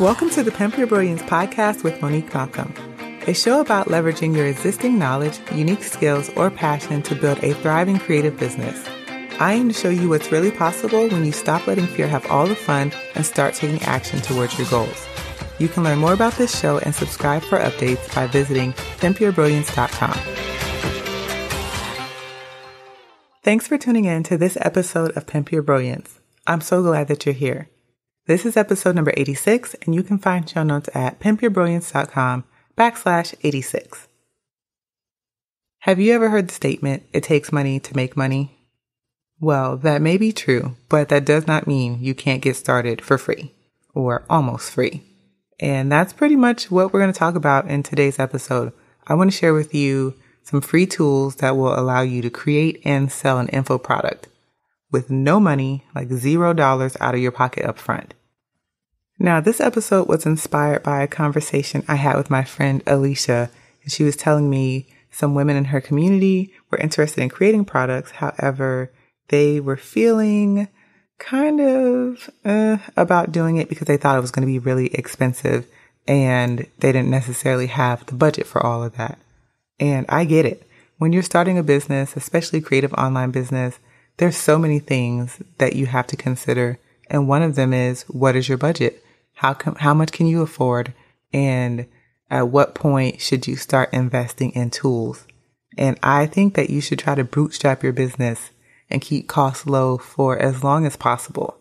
Welcome to the Pimp Your Brilliance podcast with Monique Malcolm, a show about leveraging your existing knowledge, unique skills, or passion to build a thriving creative business. I aim to show you what's really possible when you stop letting fear have all the fun and start taking action towards your goals. You can learn more about this show and subscribe for updates by visiting pimpyourbrilliance.com. Thanks for tuning in to this episode of Pimp Your Brilliance. I'm so glad that you're here. This is episode number 86, and you can find show notes at pimpyourbrilliance.com backslash 86. Have you ever heard the statement, it takes money to make money? Well, that may be true, but that does not mean you can't get started for free or almost free. And that's pretty much what we're going to talk about in today's episode. I want to share with you some free tools that will allow you to create and sell an info product with no money, like zero dollars out of your pocket up front. Now, this episode was inspired by a conversation I had with my friend Alicia, and she was telling me some women in her community were interested in creating products. However, they were feeling kind of uh, about doing it because they thought it was going to be really expensive and they didn't necessarily have the budget for all of that. And I get it. When you're starting a business, especially creative online business, there's so many things that you have to consider. And one of them is what is your budget? How com- how much can you afford? And at what point should you start investing in tools? And I think that you should try to bootstrap your business and keep costs low for as long as possible.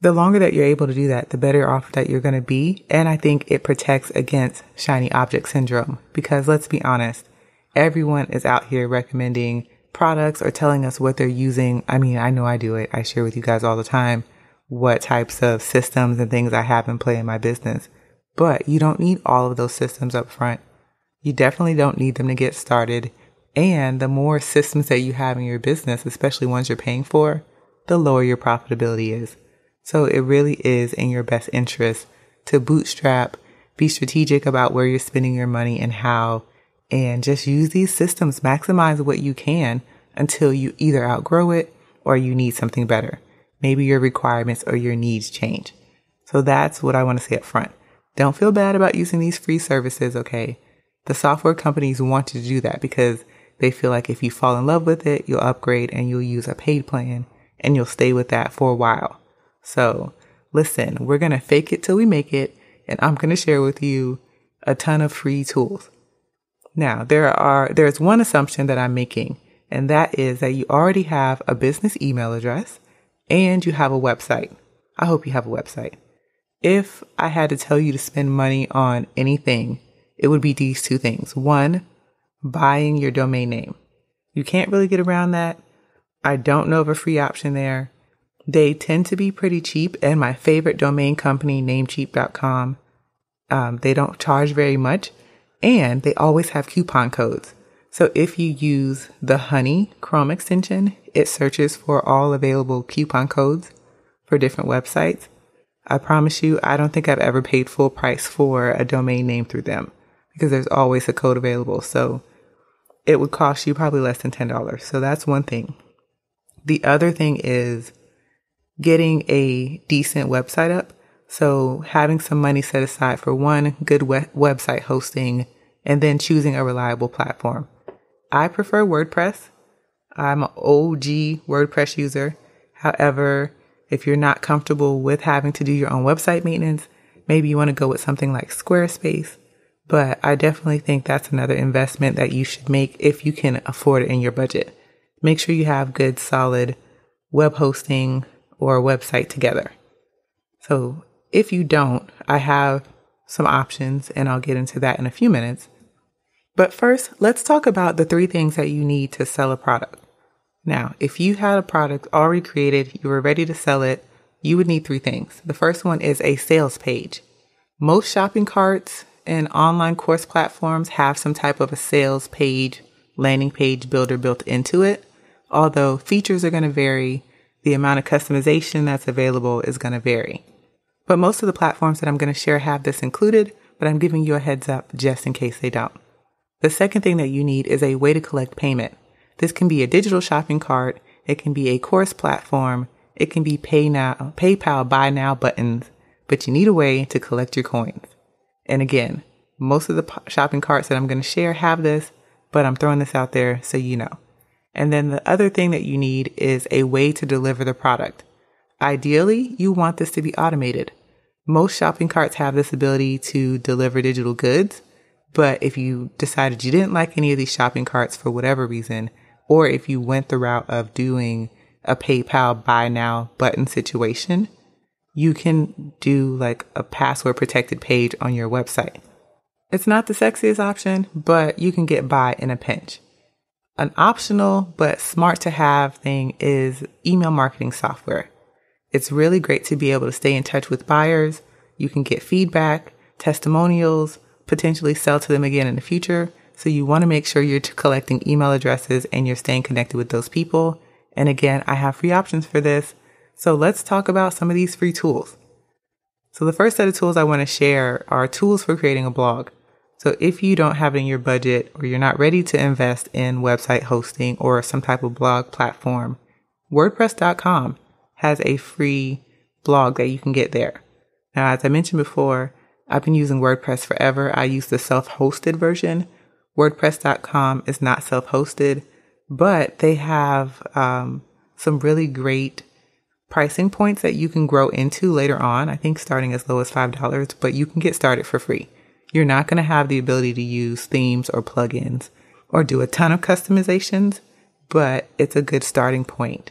The longer that you're able to do that, the better off that you're going to be. And I think it protects against shiny object syndrome because let's be honest, everyone is out here recommending products or telling us what they're using. I mean, I know I do it. I share with you guys all the time what types of systems and things I have in play in my business. But you don't need all of those systems up front. You definitely don't need them to get started. And the more systems that you have in your business, especially ones you're paying for, the lower your profitability is. So it really is in your best interest to bootstrap, be strategic about where you're spending your money and how, and just use these systems, maximize what you can until you either outgrow it or you need something better. Maybe your requirements or your needs change. So that's what I want to say up front. Don't feel bad about using these free services, okay? The software companies want you to do that because they feel like if you fall in love with it, you'll upgrade and you'll use a paid plan and you'll stay with that for a while. So listen, we're going to fake it till we make it. And I'm going to share with you a ton of free tools. Now, there are, there's one assumption that I'm making, and that is that you already have a business email address and you have a website. I hope you have a website. If I had to tell you to spend money on anything, it would be these two things. One, buying your domain name. You can't really get around that. I don't know of a free option there. They tend to be pretty cheap, and my favorite domain company, namecheap.com, um, they don't charge very much, and they always have coupon codes. So if you use the Honey Chrome extension, it searches for all available coupon codes for different websites. I promise you, I don't think I've ever paid full price for a domain name through them because there's always a code available. So it would cost you probably less than $10. So that's one thing. The other thing is getting a decent website up. So having some money set aside for one good website hosting and then choosing a reliable platform. I prefer WordPress. I'm an OG WordPress user. However, if you're not comfortable with having to do your own website maintenance, maybe you want to go with something like Squarespace. But I definitely think that's another investment that you should make if you can afford it in your budget. Make sure you have good, solid web hosting or website together. So if you don't, I have some options and I'll get into that in a few minutes. But first, let's talk about the three things that you need to sell a product. Now, if you had a product already created, you were ready to sell it, you would need three things. The first one is a sales page. Most shopping carts and online course platforms have some type of a sales page, landing page builder built into it. Although features are going to vary, the amount of customization that's available is going to vary. But most of the platforms that I'm going to share have this included, but I'm giving you a heads up just in case they don't. The second thing that you need is a way to collect payment. This can be a digital shopping cart. It can be a course platform. It can be pay now, PayPal buy now buttons, but you need a way to collect your coins. And again, most of the shopping carts that I'm going to share have this, but I'm throwing this out there so you know. And then the other thing that you need is a way to deliver the product. Ideally, you want this to be automated. Most shopping carts have this ability to deliver digital goods, but if you decided you didn't like any of these shopping carts for whatever reason, or if you went the route of doing a PayPal buy now button situation, you can do like a password protected page on your website. It's not the sexiest option, but you can get by in a pinch. An optional but smart to have thing is email marketing software. It's really great to be able to stay in touch with buyers. You can get feedback, testimonials, potentially sell to them again in the future. So you want to make sure you're collecting email addresses and you're staying connected with those people. And again, I have free options for this. So let's talk about some of these free tools. So the first set of tools I want to share are tools for creating a blog. So if you don't have it in your budget or you're not ready to invest in website hosting or some type of blog platform, WordPress.com has a free blog that you can get there. Now, as I mentioned before, I've been using WordPress forever. I use the self hosted version. WordPress.com is not self hosted, but they have um, some really great pricing points that you can grow into later on. I think starting as low as $5, but you can get started for free. You're not going to have the ability to use themes or plugins or do a ton of customizations, but it's a good starting point.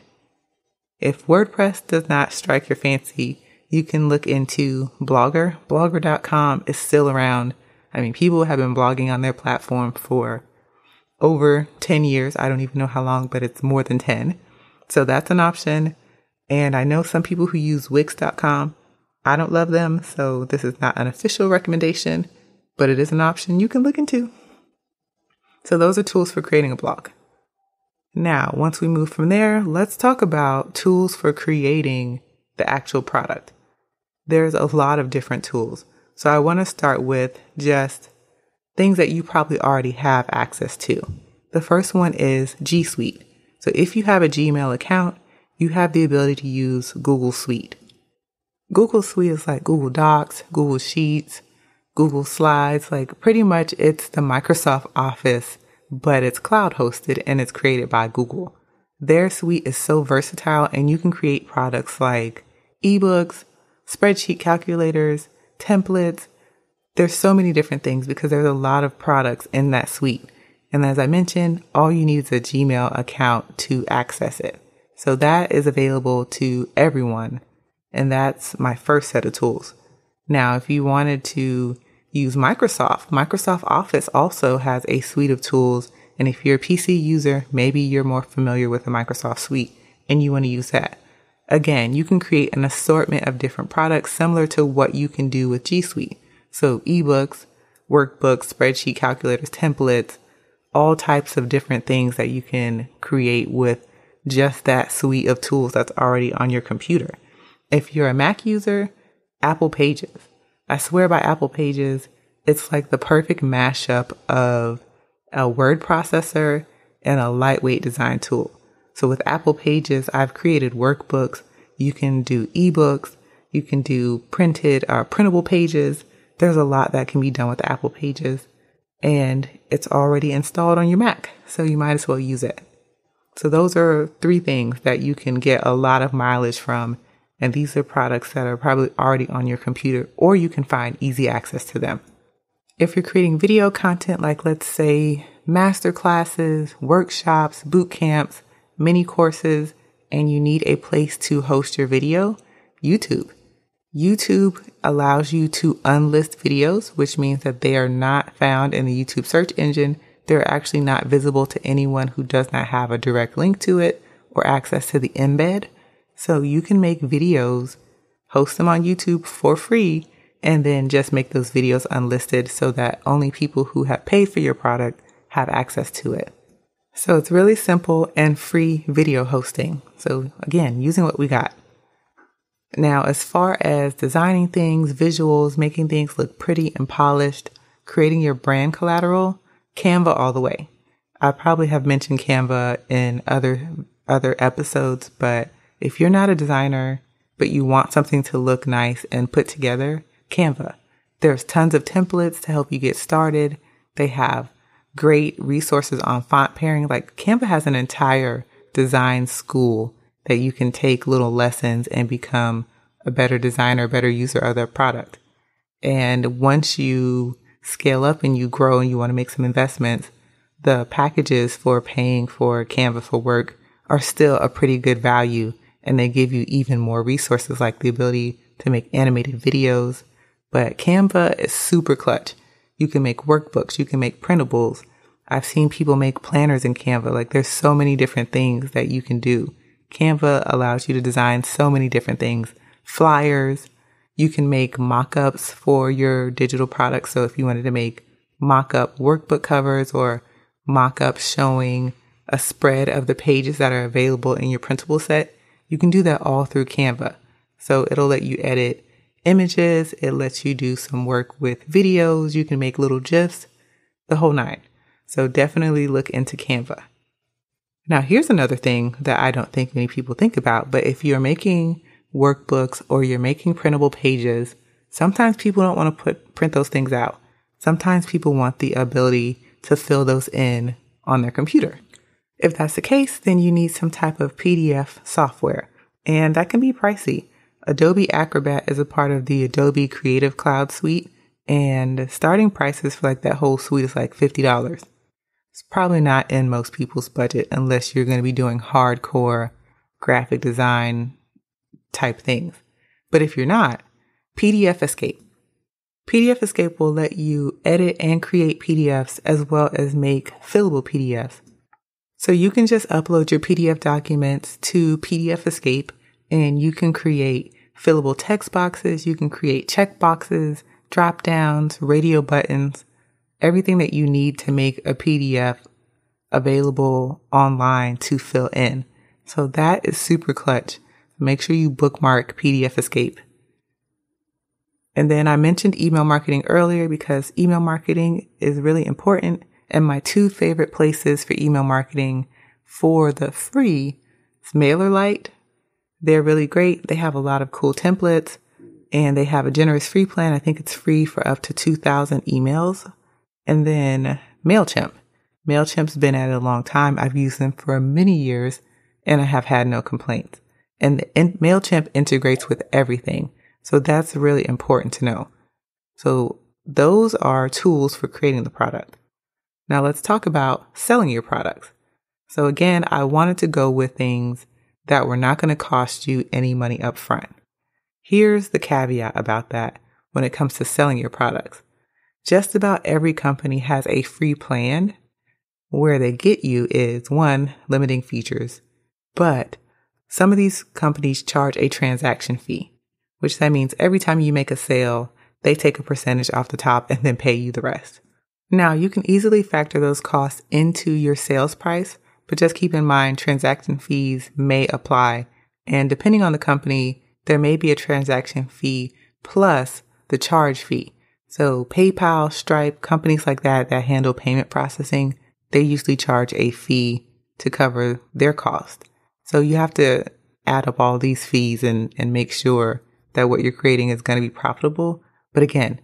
If WordPress does not strike your fancy, you can look into Blogger. Blogger.com is still around. I mean, people have been blogging on their platform for over 10 years. I don't even know how long, but it's more than 10. So that's an option. And I know some people who use Wix.com. I don't love them, so this is not an official recommendation, but it is an option you can look into. So those are tools for creating a blog. Now, once we move from there, let's talk about tools for creating the actual product there's a lot of different tools. So I want to start with just things that you probably already have access to. The first one is G Suite. So if you have a Gmail account, you have the ability to use Google Suite. Google Suite is like Google Docs, Google Sheets, Google Slides, like pretty much it's the Microsoft Office, but it's cloud hosted and it's created by Google. Their suite is so versatile and you can create products like ebooks, spreadsheet calculators, templates. There's so many different things because there's a lot of products in that suite. And as I mentioned, all you need is a Gmail account to access it. So that is available to everyone. And that's my first set of tools. Now, if you wanted to use Microsoft, Microsoft Office also has a suite of tools. And if you're a PC user, maybe you're more familiar with the Microsoft suite and you want to use that. Again, you can create an assortment of different products similar to what you can do with G Suite. So ebooks, workbooks, spreadsheet calculators, templates, all types of different things that you can create with just that suite of tools that's already on your computer. If you're a Mac user, Apple Pages. I swear by Apple Pages, it's like the perfect mashup of a word processor and a lightweight design tool. So with Apple Pages, I've created workbooks. You can do ebooks. You can do printed or uh, printable pages. There's a lot that can be done with Apple Pages and it's already installed on your Mac. So you might as well use it. So those are three things that you can get a lot of mileage from. And these are products that are probably already on your computer or you can find easy access to them. If you're creating video content, like let's say master classes, workshops, boot camps, mini courses, and you need a place to host your video, YouTube. YouTube allows you to unlist videos, which means that they are not found in the YouTube search engine. They're actually not visible to anyone who does not have a direct link to it or access to the embed. So you can make videos, host them on YouTube for free, and then just make those videos unlisted so that only people who have paid for your product have access to it. So it's really simple and free video hosting. So again, using what we got. Now, as far as designing things, visuals, making things look pretty and polished, creating your brand collateral, Canva all the way. I probably have mentioned Canva in other other episodes, but if you're not a designer but you want something to look nice and put together, Canva. There's tons of templates to help you get started. They have great resources on font pairing. Like Canva has an entire design school that you can take little lessons and become a better designer, a better user of their product. And once you scale up and you grow and you want to make some investments, the packages for paying for Canva for work are still a pretty good value. And they give you even more resources like the ability to make animated videos. But Canva is super clutch. You can make workbooks. You can make printables. I've seen people make planners in Canva. Like there's so many different things that you can do. Canva allows you to design so many different things. Flyers. You can make mock-ups for your digital products. So if you wanted to make mock-up workbook covers or mock-up showing a spread of the pages that are available in your printable set, you can do that all through Canva. So it'll let you edit images. It lets you do some work with videos. You can make little GIFs, the whole nine. So definitely look into Canva. Now, here's another thing that I don't think many people think about, but if you're making workbooks or you're making printable pages, sometimes people don't want to put, print those things out. Sometimes people want the ability to fill those in on their computer. If that's the case, then you need some type of PDF software, and that can be pricey. Adobe Acrobat is a part of the Adobe Creative Cloud suite, and starting prices for like that whole suite is like $50. It's probably not in most people's budget unless you're going to be doing hardcore graphic design type things. But if you're not, PDF Escape. PDF Escape will let you edit and create PDFs as well as make fillable PDFs. So you can just upload your PDF documents to PDF Escape and you can create fillable text boxes. You can create boxes, drop downs, radio buttons, everything that you need to make a PDF available online to fill in. So that is super clutch. Make sure you bookmark PDF Escape. And then I mentioned email marketing earlier because email marketing is really important. And my two favorite places for email marketing for the free is MailerLite they're really great. They have a lot of cool templates and they have a generous free plan. I think it's free for up to 2000 emails. And then MailChimp. MailChimp's been at it a long time. I've used them for many years and I have had no complaints. And, the, MailChimp integrates with everything. So that's really important to know. So those are tools for creating the product. Now let's talk about selling your products. So again, I wanted to go with things that were not going to cost you any money up front. Here's the caveat about that when it comes to selling your products. Just about every company has a free plan. Where they get you is one, limiting features, but some of these companies charge a transaction fee, which that means every time you make a sale, they take a percentage off the top and then pay you the rest. Now you can easily factor those costs into your sales price but just keep in mind, transaction fees may apply. And depending on the company, there may be a transaction fee plus the charge fee. So PayPal, Stripe, companies like that that handle payment processing, they usually charge a fee to cover their cost. So you have to add up all these fees and, and make sure that what you're creating is going to be profitable. But again,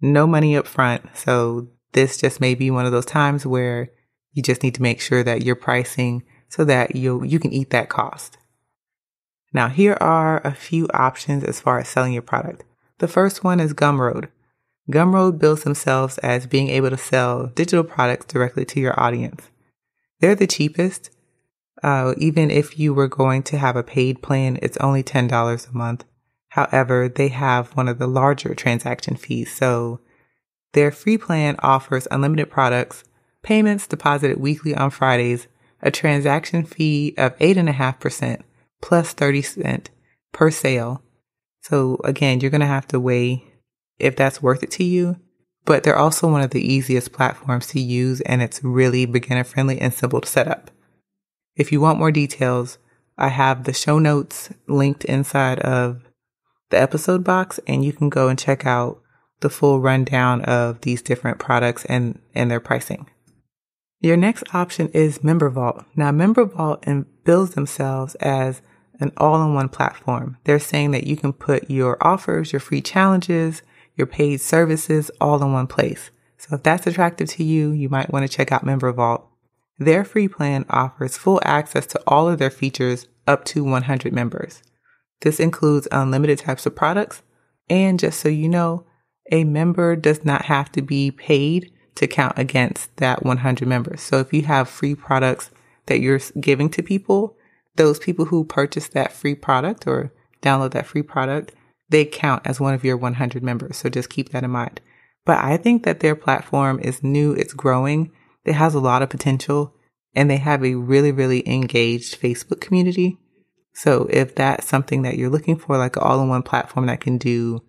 no money up front. So this just may be one of those times where you just need to make sure that you're pricing so that you you can eat that cost. Now, here are a few options as far as selling your product. The first one is Gumroad. Gumroad bills themselves as being able to sell digital products directly to your audience. They're the cheapest. Uh, even if you were going to have a paid plan, it's only $10 a month. However, they have one of the larger transaction fees. So their free plan offers unlimited products payments deposited weekly on Fridays, a transaction fee of 8.5% plus 30 cent per sale. So again, you're going to have to weigh if that's worth it to you, but they're also one of the easiest platforms to use and it's really beginner friendly and simple to set up. If you want more details, I have the show notes linked inside of the episode box and you can go and check out the full rundown of these different products and, and their pricing. Your next option is MemberVault. Now, MemberVault bills themselves as an all-in-one platform. They're saying that you can put your offers, your free challenges, your paid services all in one place. So if that's attractive to you, you might want to check out MemberVault. Their free plan offers full access to all of their features up to 100 members. This includes unlimited types of products. And just so you know, a member does not have to be paid to count against that 100 members. So if you have free products that you're giving to people, those people who purchase that free product or download that free product, they count as one of your 100 members. So just keep that in mind. But I think that their platform is new, it's growing, it has a lot of potential, and they have a really, really engaged Facebook community. So if that's something that you're looking for, like an all in one platform that can do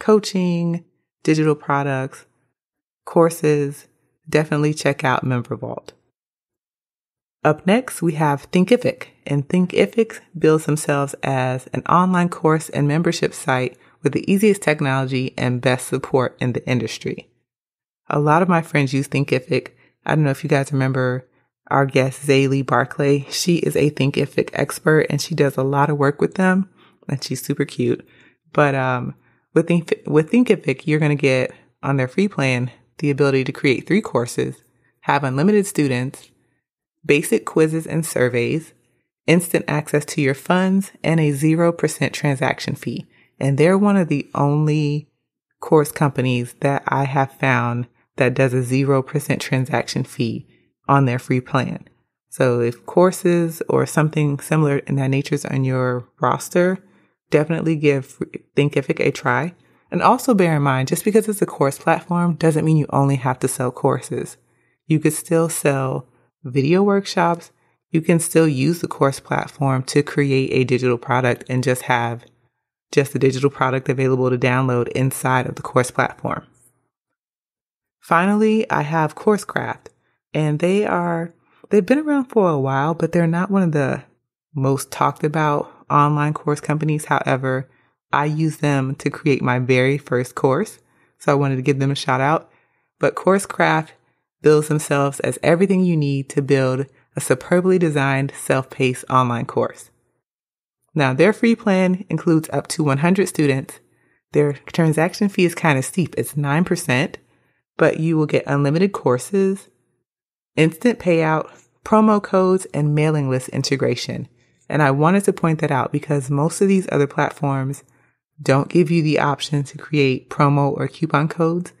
coaching, digital products, courses, definitely check out Member Vault. Up next, we have Thinkific, and Thinkific builds themselves as an online course and membership site with the easiest technology and best support in the industry. A lot of my friends use Thinkific. I don't know if you guys remember our guest, Zaylee Barclay. She is a Thinkific expert and she does a lot of work with them and she's super cute. But um, with, with Thinkific, you're going to get on their free plan the ability to create three courses, have unlimited students, basic quizzes and surveys, instant access to your funds, and a 0% transaction fee. And they're one of the only course companies that I have found that does a 0% transaction fee on their free plan. So if courses or something similar in that nature is on your roster, definitely give Thinkific a try. And also bear in mind, just because it's a course platform doesn't mean you only have to sell courses. You could still sell video workshops. You can still use the course platform to create a digital product and just have just the digital product available to download inside of the course platform. Finally, I have Coursecraft and they are, they've been around for a while, but they're not one of the most talked about online course companies. However, I use them to create my very first course. So I wanted to give them a shout out. But CourseCraft bills themselves as everything you need to build a superbly designed self-paced online course. Now, their free plan includes up to 100 students. Their transaction fee is kind of steep. It's 9%, but you will get unlimited courses, instant payout, promo codes, and mailing list integration. And I wanted to point that out because most of these other platforms – don't give you the option to create promo or coupon codes.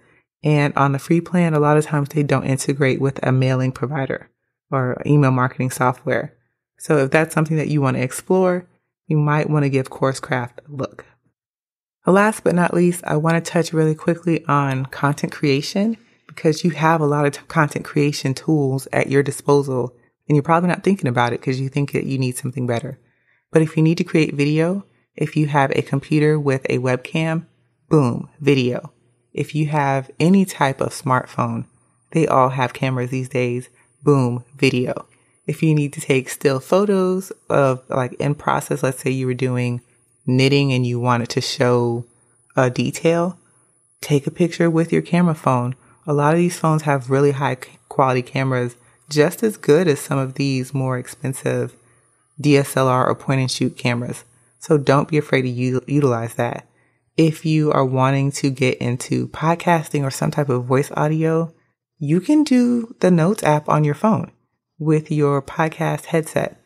And on the free plan, a lot of times they don't integrate with a mailing provider or email marketing software. So if that's something that you want to explore, you might want to give Coursecraft a look. Last but not least, I want to touch really quickly on content creation because you have a lot of t- content creation tools at your disposal and you're probably not thinking about it because you think that you need something better. But if you need to create video, if you have a computer with a webcam, boom, video. If you have any type of smartphone, they all have cameras these days, boom, video. If you need to take still photos of like in process, let's say you were doing knitting and you wanted to show a detail, take a picture with your camera phone. A lot of these phones have really high quality cameras, just as good as some of these more expensive DSLR or point and shoot cameras. So don't be afraid to u- utilize that. If you are wanting to get into podcasting or some type of voice audio, you can do the Notes app on your phone with your podcast headset.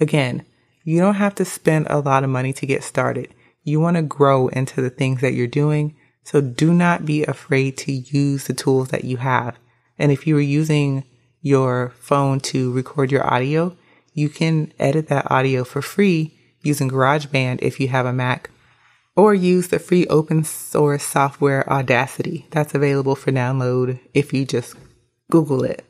Again, you don't have to spend a lot of money to get started. You want to grow into the things that you're doing. So do not be afraid to use the tools that you have. And if you are using your phone to record your audio, you can edit that audio for free using GarageBand if you have a Mac, or use the free open source software Audacity that's available for download if you just Google it.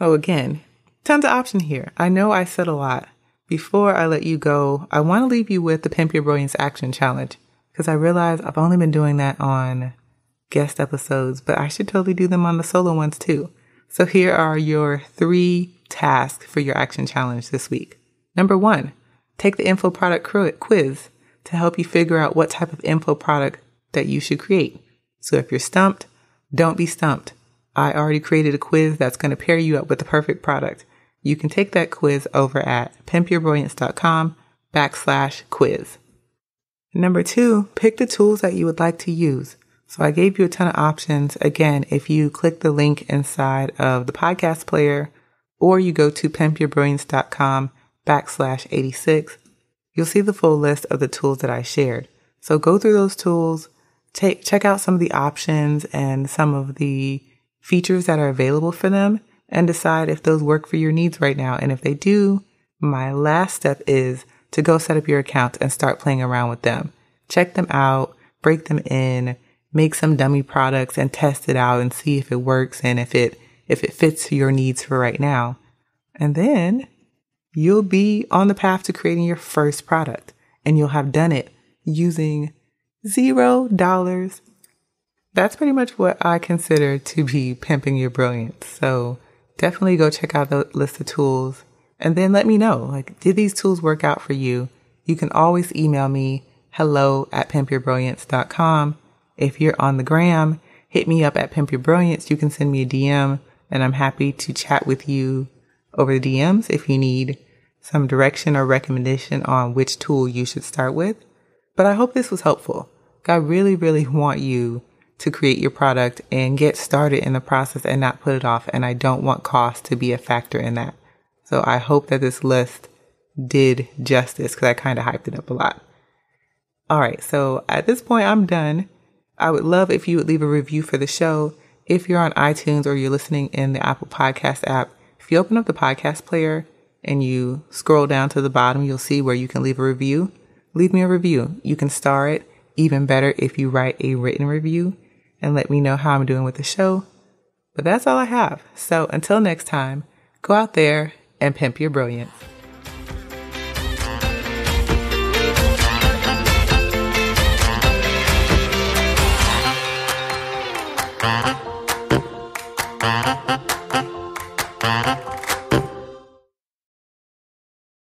Oh, again, tons of options here. I know I said a lot. Before I let you go, I want to leave you with the Pimp Your Brilliance Action Challenge because I realize I've only been doing that on guest episodes, but I should totally do them on the solo ones too. So here are your three tasks for your action challenge this week. Number one, Take the info product quiz to help you figure out what type of info product that you should create. So if you're stumped, don't be stumped. I already created a quiz that's going to pair you up with the perfect product. You can take that quiz over at pimpyourbrilliance.com backslash quiz. Number two, pick the tools that you would like to use. So I gave you a ton of options. Again, if you click the link inside of the podcast player or you go to pimpyourbrilliance.com backslash 86, you'll see the full list of the tools that I shared. So go through those tools, take, check out some of the options and some of the features that are available for them and decide if those work for your needs right now. And if they do, my last step is to go set up your account and start playing around with them. Check them out, break them in, make some dummy products and test it out and see if it works and if it if it fits your needs for right now. And then you'll be on the path to creating your first product and you'll have done it using zero dollars. That's pretty much what I consider to be pimping your brilliance. So definitely go check out the list of tools and then let me know, like, did these tools work out for you? You can always email me hello at pimpyourbrilliance.com. If you're on the gram, hit me up at pimpyourbrilliance. You can send me a DM and I'm happy to chat with you over DMs if you need some direction or recommendation on which tool you should start with. But I hope this was helpful. I really, really want you to create your product and get started in the process and not put it off. And I don't want cost to be a factor in that. So I hope that this list did justice because I kind of hyped it up a lot. All right. So at this point, I'm done. I would love if you would leave a review for the show. If you're on iTunes or you're listening in the Apple Podcast app, if you open up the podcast player and you scroll down to the bottom, you'll see where you can leave a review. Leave me a review. You can star it. Even better if you write a written review and let me know how I'm doing with the show. But that's all I have. So until next time, go out there and pimp your brilliance.